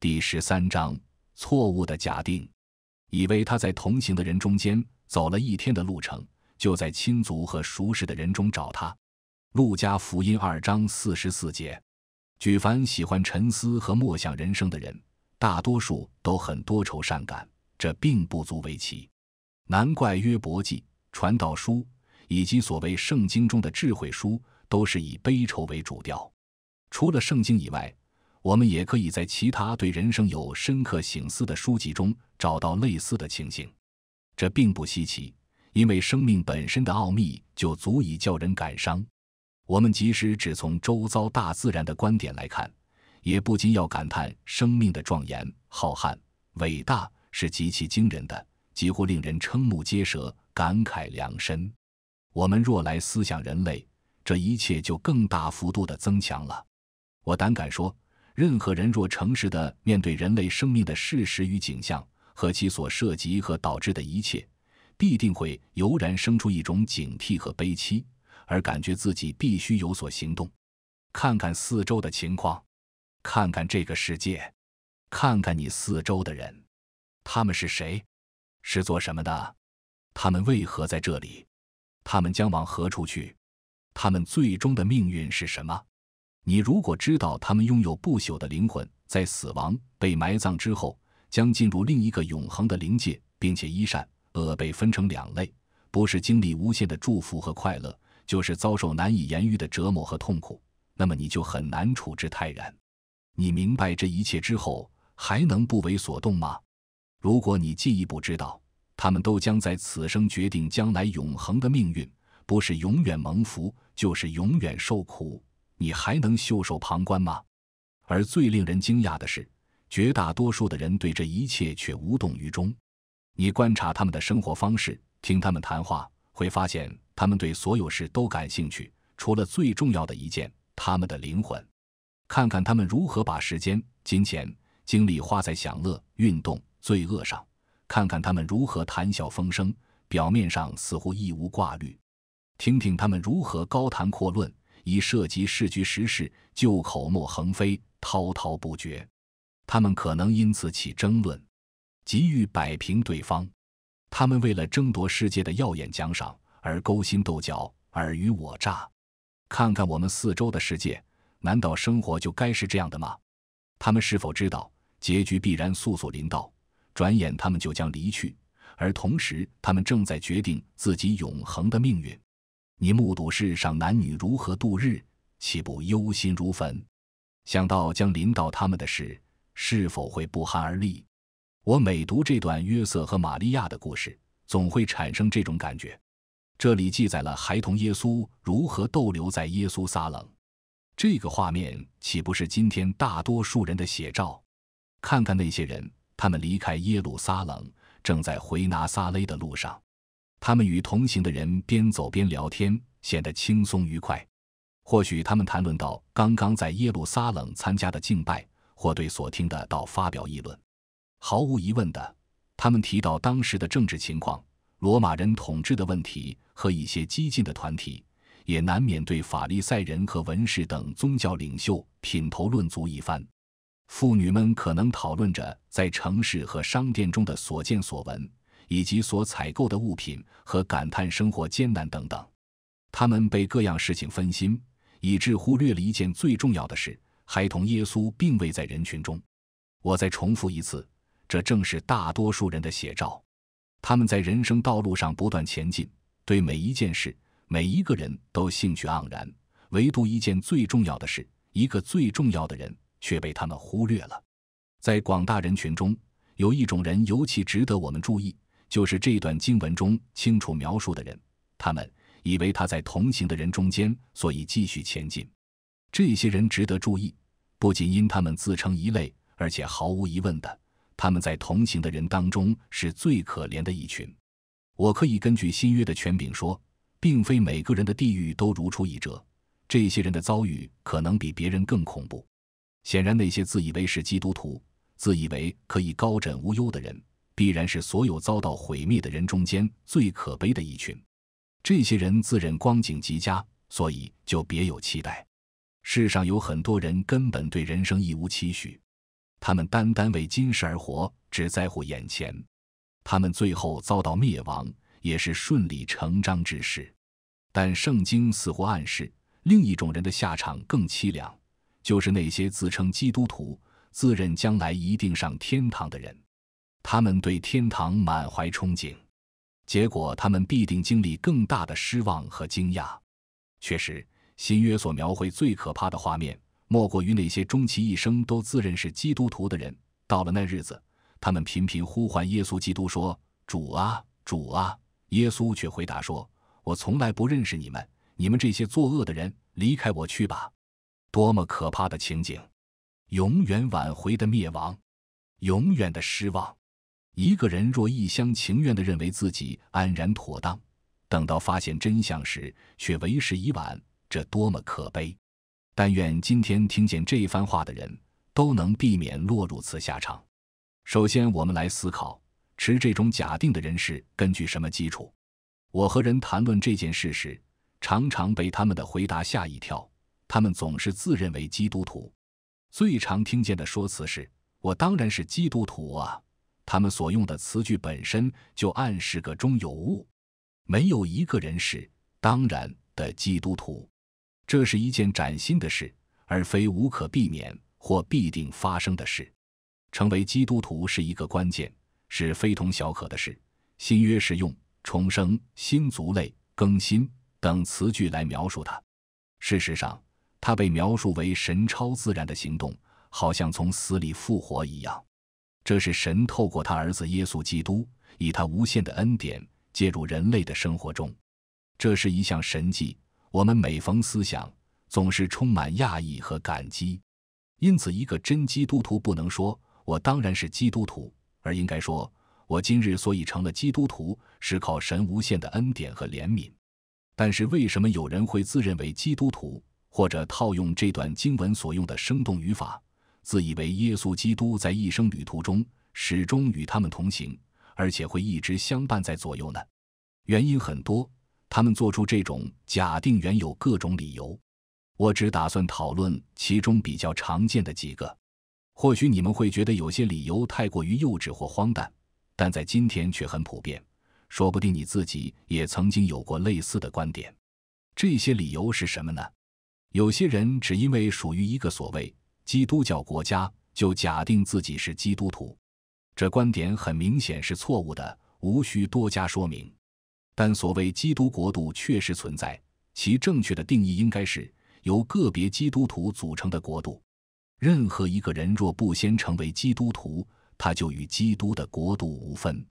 第十三章，错误的假定，以为他在同行的人中间走了一天的路程，就在亲族和熟识的人中找他。《路加福音》二章四十四节，举凡喜欢沉思和默想人生的人，大多数都很多愁善感，这并不足为奇。难怪约伯记、传道书以及所谓圣经中的智慧书，都是以悲愁为主调。除了圣经以外。我们也可以在其他对人生有深刻醒思的书籍中找到类似的情形，这并不稀奇，因为生命本身的奥秘就足以叫人感伤。我们即使只从周遭大自然的观点来看，也不禁要感叹生命的壮严、浩瀚、伟大是极其惊人的，几乎令人瞠目结舌、感慨良深。我们若来思想人类，这一切就更大幅度的增强了。我胆敢说。任何人若诚实的面对人类生命的事实与景象和其所涉及和导致的一切，必定会油然生出一种警惕和悲戚，而感觉自己必须有所行动。看看四周的情况，看看这个世界，看看你四周的人，他们是谁，是做什么的，他们为何在这里，他们将往何处去，他们最终的命运是什么？你如果知道他们拥有不朽的灵魂，在死亡被埋葬之后，将进入另一个永恒的灵界，并且一善恶被分成两类，不是经历无限的祝福和快乐，就是遭受难以言喻的折磨和痛苦，那么你就很难处之泰然。你明白这一切之后，还能不为所动吗？如果你进一步知道，他们都将在此生决定将来永恒的命运，不是永远蒙福，就是永远受苦。你还能袖手旁观吗？而最令人惊讶的是，绝大多数的人对这一切却无动于衷。你观察他们的生活方式，听他们谈话，会发现他们对所有事都感兴趣，除了最重要的一件——他们的灵魂。看看他们如何把时间、金钱、精力花在享乐、运动、罪恶上；看看他们如何谈笑风生，表面上似乎一无挂虑；听听他们如何高谈阔论。一涉及市局时事，就口沫横飞，滔滔不绝。他们可能因此起争论，急于摆平对方。他们为了争夺世界的耀眼奖赏而勾心斗角、尔虞我诈。看看我们四周的世界，难道生活就该是这样的吗？他们是否知道结局必然速速临到？转眼他们就将离去，而同时他们正在决定自己永恒的命运。你目睹世上男女如何度日，岂不忧心如焚？想到将临到他们的事，是否会不寒而栗？我每读这段约瑟和玛利亚的故事，总会产生这种感觉。这里记载了孩童耶稣如何逗留在耶稣撒冷，这个画面岂不是今天大多数人的写照？看看那些人，他们离开耶路撒冷，正在回拿撒勒的路上。他们与同行的人边走边聊天，显得轻松愉快。或许他们谈论到刚刚在耶路撒冷参加的敬拜，或对所听的道发表议论。毫无疑问的，他们提到当时的政治情况、罗马人统治的问题和一些激进的团体，也难免对法利赛人和文士等宗教领袖品头论足一番。妇女们可能讨论着在城市和商店中的所见所闻。以及所采购的物品和感叹生活艰难等等，他们被各样事情分心，以致忽略了一件最重要的事：孩童耶稣并未在人群中。我再重复一次，这正是大多数人的写照。他们在人生道路上不断前进，对每一件事、每一个人都兴趣盎然，唯独一件最重要的事、一个最重要的人却被他们忽略了。在广大人群中，有一种人尤其值得我们注意。就是这段经文中清楚描述的人，他们以为他在同行的人中间，所以继续前进。这些人值得注意，不仅因他们自称一类，而且毫无疑问的，他们在同行的人当中是最可怜的一群。我可以根据新约的权柄说，并非每个人的地狱都如出一辙，这些人的遭遇可能比别人更恐怖。显然，那些自以为是基督徒、自以为可以高枕无忧的人。必然是所有遭到毁灭的人中间最可悲的一群。这些人自认光景极佳，所以就别有期待。世上有很多人根本对人生一无期许，他们单单为今世而活，只在乎眼前。他们最后遭到灭亡，也是顺理成章之事。但圣经似乎暗示另一种人的下场更凄凉，就是那些自称基督徒、自认将来一定上天堂的人。他们对天堂满怀憧憬，结果他们必定经历更大的失望和惊讶。确实，新约所描绘最可怕的画面，莫过于那些终其一生都自认是基督徒的人，到了那日子，他们频频呼唤耶稣基督，说：“主啊，主啊！”耶稣却回答说：“我从来不认识你们，你们这些作恶的人，离开我去吧！”多么可怕的情景！永远挽回的灭亡，永远的失望。一个人若一厢情愿地认为自己安然妥当，等到发现真相时却为时已晚，这多么可悲！但愿今天听见这番话的人都能避免落入此下场。首先，我们来思考：持这种假定的人是根据什么基础？我和人谈论这件事时，常常被他们的回答吓一跳。他们总是自认为基督徒，最常听见的说辞是：“我当然是基督徒啊。”他们所用的词句本身就暗示个中有物，没有一个人是当然的基督徒。这是一件崭新的事，而非无可避免或必定发生的事。成为基督徒是一个关键，是非同小可的事。新约是用“重生”“新族类”“更新”等词句来描述它。事实上，它被描述为神超自然的行动，好像从死里复活一样。这是神透过他儿子耶稣基督，以他无限的恩典介入人类的生活中。这是一项神迹，我们每逢思想，总是充满讶异和感激。因此，一个真基督徒不能说“我当然是基督徒”，而应该说“我今日所以成了基督徒，是靠神无限的恩典和怜悯”。但是，为什么有人会自认为基督徒，或者套用这段经文所用的生动语法？自以为耶稣基督在一生旅途中始终与他们同行，而且会一直相伴在左右呢？原因很多，他们做出这种假定原有各种理由。我只打算讨论其中比较常见的几个。或许你们会觉得有些理由太过于幼稚或荒诞，但在今天却很普遍。说不定你自己也曾经有过类似的观点。这些理由是什么呢？有些人只因为属于一个所谓。基督教国家就假定自己是基督徒，这观点很明显是错误的，无需多加说明。但所谓基督国度确实存在，其正确的定义应该是由个别基督徒组成的国度。任何一个人若不先成为基督徒，他就与基督的国度无分。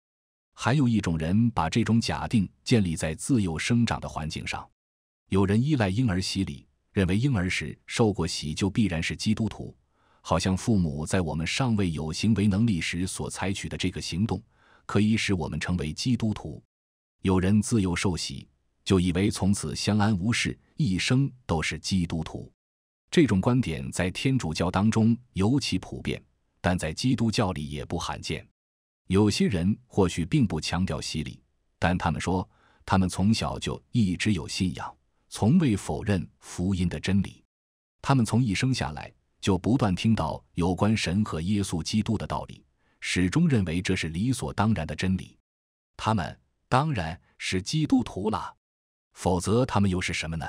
还有一种人把这种假定建立在自由生长的环境上，有人依赖婴儿洗礼。认为婴儿时受过洗就必然是基督徒，好像父母在我们尚未有行为能力时所采取的这个行动，可以使我们成为基督徒。有人自幼受洗，就以为从此相安无事，一生都是基督徒。这种观点在天主教当中尤其普遍，但在基督教里也不罕见。有些人或许并不强调洗礼，但他们说他们从小就一直有信仰。从未否认福音的真理，他们从一生下来就不断听到有关神和耶稣基督的道理，始终认为这是理所当然的真理。他们当然是基督徒了，否则他们又是什么呢？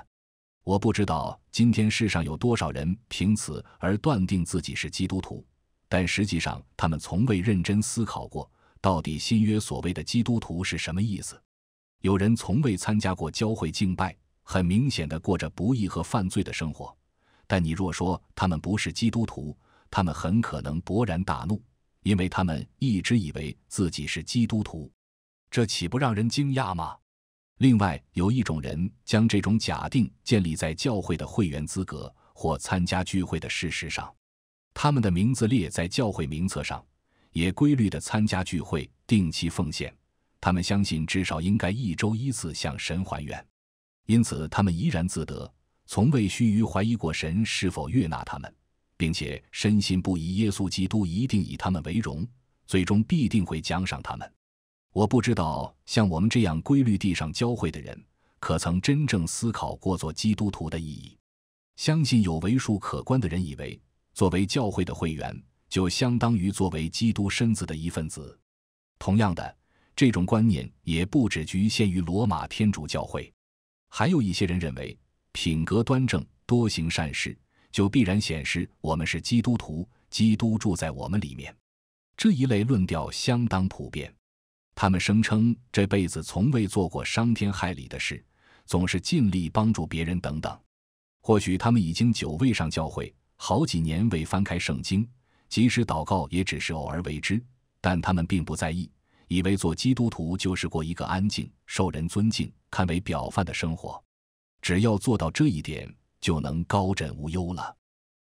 我不知道今天世上有多少人凭此而断定自己是基督徒，但实际上他们从未认真思考过，到底新约所谓的基督徒是什么意思。有人从未参加过教会敬拜。很明显的过着不义和犯罪的生活，但你若说他们不是基督徒，他们很可能勃然大怒，因为他们一直以为自己是基督徒，这岂不让人惊讶吗？另外，有一种人将这种假定建立在教会的会员资格或参加聚会的事实上，他们的名字列在教会名册上，也规律的参加聚会，定期奉献，他们相信至少应该一周一次向神还愿。因此，他们怡然自得，从未须臾怀疑过神是否悦纳他们，并且深信不疑，耶稣基督一定以他们为荣，最终必定会奖赏他们。我不知道，像我们这样规律地上教会的人，可曾真正思考过做基督徒的意义？相信有为数可观的人以为，作为教会的会员，就相当于作为基督身子的一份子。同样的，这种观念也不止局限于罗马天主教会。还有一些人认为，品格端正、多行善事，就必然显示我们是基督徒，基督住在我们里面。这一类论调相当普遍。他们声称这辈子从未做过伤天害理的事，总是尽力帮助别人等等。或许他们已经久未上教会，好几年未翻开圣经，即使祷告也只是偶尔为之，但他们并不在意。以为做基督徒就是过一个安静、受人尊敬、堪为表范的生活，只要做到这一点，就能高枕无忧了。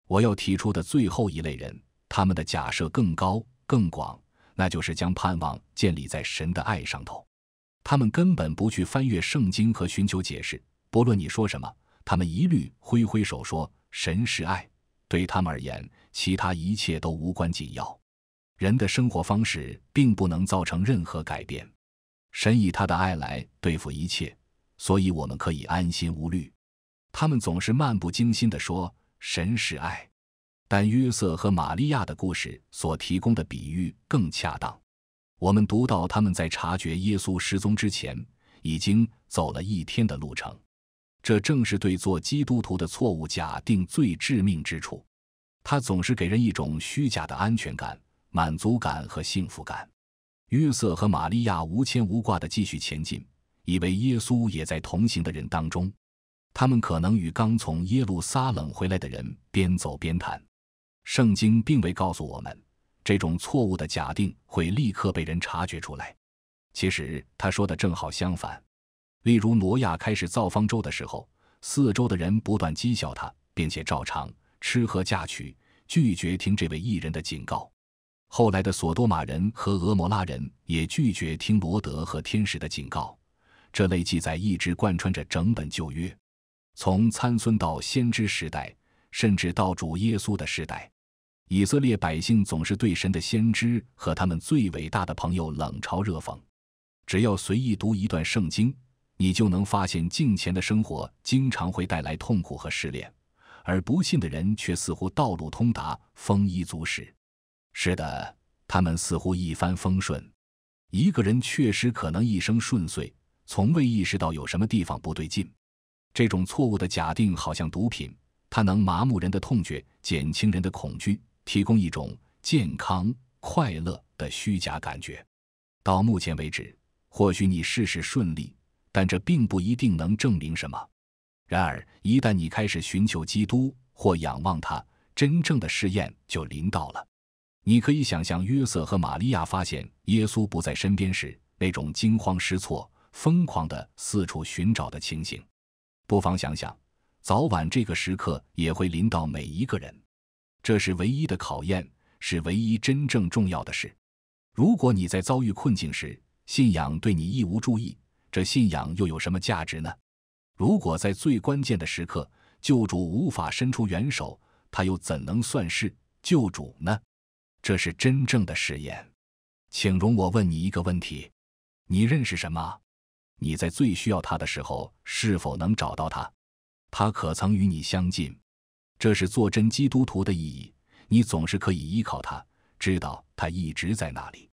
我要提出的最后一类人，他们的假设更高、更广，那就是将盼望建立在神的爱上头。他们根本不去翻阅圣经和寻求解释，不论你说什么，他们一律挥挥手说：“神是爱。”对他们而言，其他一切都无关紧要。人的生活方式并不能造成任何改变。神以他的爱来对付一切，所以我们可以安心无虑。他们总是漫不经心的说：“神是爱。”但约瑟和玛利亚的故事所提供的比喻更恰当。我们读到他们在察觉耶稣失踪之前已经走了一天的路程，这正是对做基督徒的错误假定最致命之处。他总是给人一种虚假的安全感。满足感和幸福感。约瑟和玛利亚无牵无挂的继续前进，以为耶稣也在同行的人当中。他们可能与刚从耶路撒冷回来的人边走边谈。圣经并未告诉我们，这种错误的假定会立刻被人察觉出来。其实他说的正好相反。例如，挪亚开始造方舟的时候，四周的人不断讥笑他，并且照常吃喝嫁娶，拒绝听这位异人的警告。后来的索多玛人和俄摩拉人也拒绝听罗德和天使的警告。这类记载一直贯穿着整本旧约，从参孙到先知时代，甚至到主耶稣的时代，以色列百姓总是对神的先知和他们最伟大的朋友冷嘲热讽。只要随意读一段圣经，你就能发现，敬虔的生活经常会带来痛苦和试炼，而不信的人却似乎道路通达，丰衣足食。是的，他们似乎一帆风顺。一个人确实可能一生顺遂，从未意识到有什么地方不对劲。这种错误的假定好像毒品，它能麻木人的痛觉，减轻人的恐惧，提供一种健康快乐的虚假感觉。到目前为止，或许你事事顺利，但这并不一定能证明什么。然而，一旦你开始寻求基督或仰望他，真正的试验就临到了。你可以想象，约瑟和玛利亚发现耶稣不在身边时，那种惊慌失措、疯狂的四处寻找的情形。不妨想想，早晚这个时刻也会临到每一个人。这是唯一的考验，是唯一真正重要的事。如果你在遭遇困境时，信仰对你一无注意，这信仰又有什么价值呢？如果在最关键的时刻，救主无法伸出援手，他又怎能算是救主呢？这是真正的实验。请容我问你一个问题：你认识什么？你在最需要他的时候是否能找到他？他可曾与你相近？这是做真基督徒的意义。你总是可以依靠他，知道他一直在那里。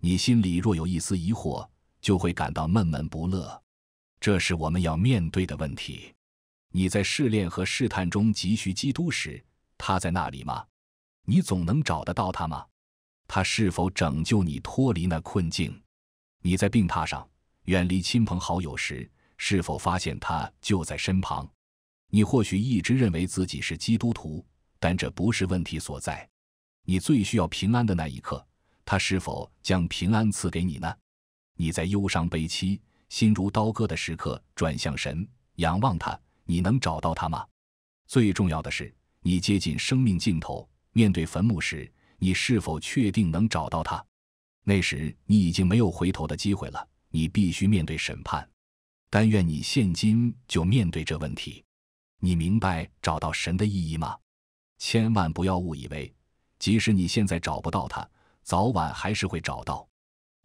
你心里若有一丝疑惑，就会感到闷闷不乐。这是我们要面对的问题。你在试炼和试探中急需基督时，他在那里吗？你总能找得到他吗？他是否拯救你脱离那困境？你在病榻上远离亲朋好友时，是否发现他就在身旁？你或许一直认为自己是基督徒，但这不是问题所在。你最需要平安的那一刻，他是否将平安赐给你呢？你在忧伤悲戚、心如刀割的时刻转向神，仰望他，你能找到他吗？最重要的是，你接近生命尽头。面对坟墓时，你是否确定能找到他？那时你已经没有回头的机会了，你必须面对审判。但愿你现今就面对这问题。你明白找到神的意义吗？千万不要误以为，即使你现在找不到他，早晚还是会找到。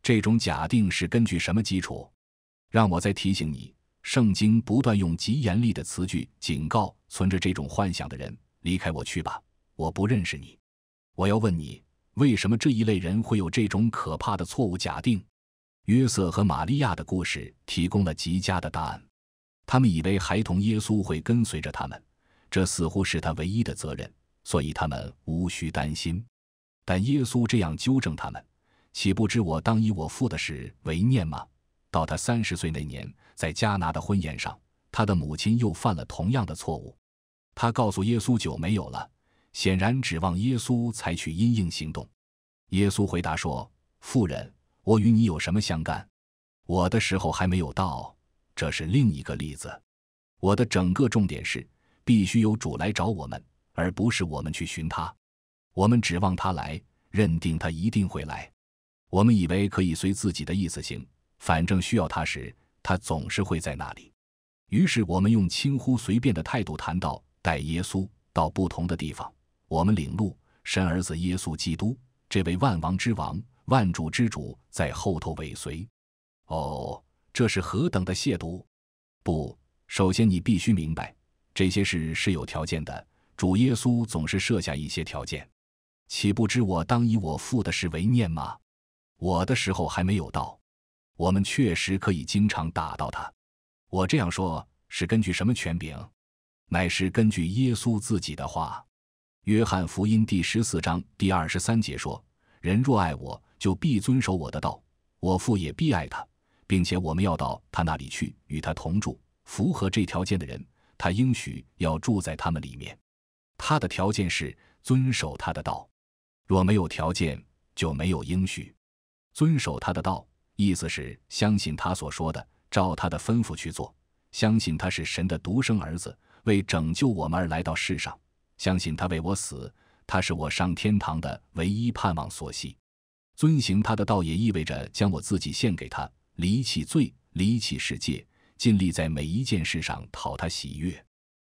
这种假定是根据什么基础？让我再提醒你，圣经不断用极严厉的词句警告存着这种幻想的人：“离开我去吧。”我不认识你，我要问你，为什么这一类人会有这种可怕的错误假定？约瑟和玛利亚的故事提供了极佳的答案。他们以为孩童耶稣会跟随着他们，这似乎是他唯一的责任，所以他们无需担心。但耶稣这样纠正他们，岂不知我当以我父的事为念吗？到他三十岁那年，在加纳的婚宴上，他的母亲又犯了同样的错误。他告诉耶稣酒没有了。显然指望耶稣采取阴应行动，耶稣回答说：“妇人，我与你有什么相干？我的时候还没有到。”这是另一个例子。我的整个重点是，必须由主来找我们，而不是我们去寻他。我们指望他来，认定他一定会来。我们以为可以随自己的意思行，反正需要他时，他总是会在那里。于是我们用轻忽随便的态度谈到带耶稣到不同的地方。我们领路，神儿子耶稣基督，这位万王之王、万主之主，在后头尾随。哦，这是何等的亵渎！不，首先你必须明白，这些事是有条件的。主耶稣总是设下一些条件。岂不知我当以我父的事为念吗？我的时候还没有到。我们确实可以经常打到他。我这样说，是根据什么权柄？乃是根据耶稣自己的话。约翰福音第十四章第二十三节说：“人若爱我，就必遵守我的道，我父也必爱他，并且我们要到他那里去，与他同住。符合这条件的人，他应许要住在他们里面。他的条件是遵守他的道。若没有条件，就没有应许。遵守他的道，意思是相信他所说的，照他的吩咐去做。相信他是神的独生儿子，为拯救我们而来到世上。”相信他为我死，他是我上天堂的唯一盼望所系。遵行他的道，也意味着将我自己献给他，离弃罪，离弃世界，尽力在每一件事上讨他喜悦。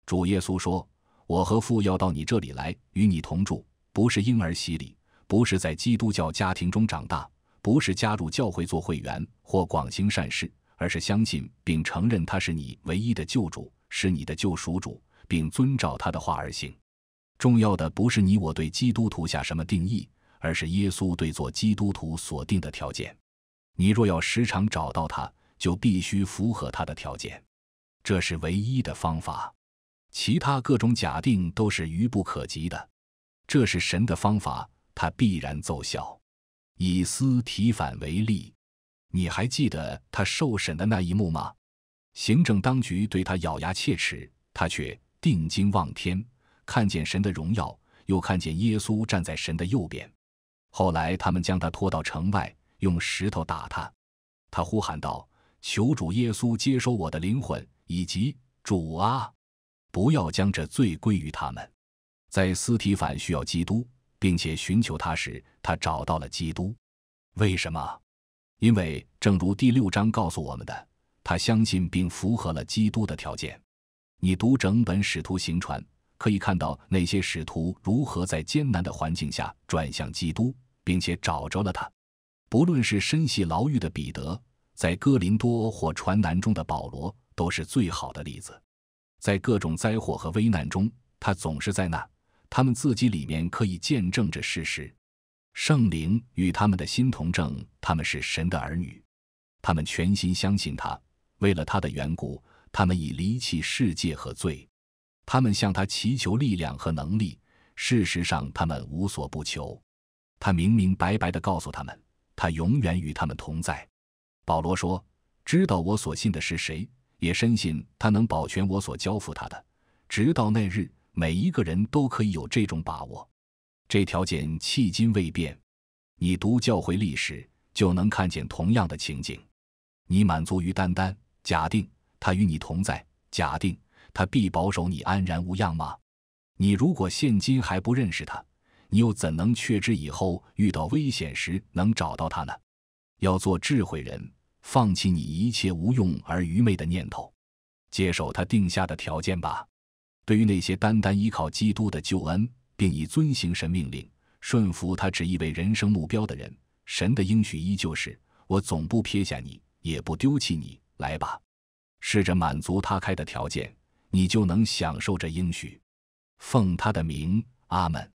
主耶稣说：“我和父要到你这里来，与你同住。”不是婴儿洗礼，不是在基督教家庭中长大，不是加入教会做会员或广行善事，而是相信并承认他是你唯一的救主，是你的救赎主，并遵照他的话而行。重要的不是你我对基督徒下什么定义，而是耶稣对做基督徒所定的条件。你若要时常找到他，就必须符合他的条件，这是唯一的方法。其他各种假定都是愚不可及的。这是神的方法，他必然奏效。以斯提反为例，你还记得他受审的那一幕吗？行政当局对他咬牙切齿，他却定睛望天。看见神的荣耀，又看见耶稣站在神的右边。后来，他们将他拖到城外，用石头打他。他呼喊道：“求主耶稣接收我的灵魂，以及主啊，不要将这罪归于他们。”在斯提反需要基督，并且寻求他时，他找到了基督。为什么？因为正如第六章告诉我们的，他相信并符合了基督的条件。你读整本使徒行传。可以看到那些使徒如何在艰难的环境下转向基督，并且找着了他。不论是身系牢狱的彼得，在哥林多或传难中的保罗，都是最好的例子。在各种灾祸和危难中，他总是在那，他们自己里面可以见证着事实：圣灵与他们的新同证，他们是神的儿女，他们全心相信他，为了他的缘故，他们已离弃世界和罪。他们向他祈求力量和能力，事实上，他们无所不求。他明明白白地告诉他们，他永远与他们同在。保罗说：“知道我所信的是谁，也深信他能保全我所交付他的，直到那日。每一个人都可以有这种把握。这条件迄今未变。你读教会历史，就能看见同样的情景。你满足于单单假定他与你同在，假定。”他必保守你安然无恙吗？你如果现今还不认识他，你又怎能确知以后遇到危险时能找到他呢？要做智慧人，放弃你一切无用而愚昧的念头，接受他定下的条件吧。对于那些单单依靠基督的救恩，并以遵行神命令、顺服他旨意为人生目标的人，神的应许依旧是我总不撇下你，也不丢弃你。来吧，试着满足他开的条件。你就能享受这应许，奉他的名，阿门。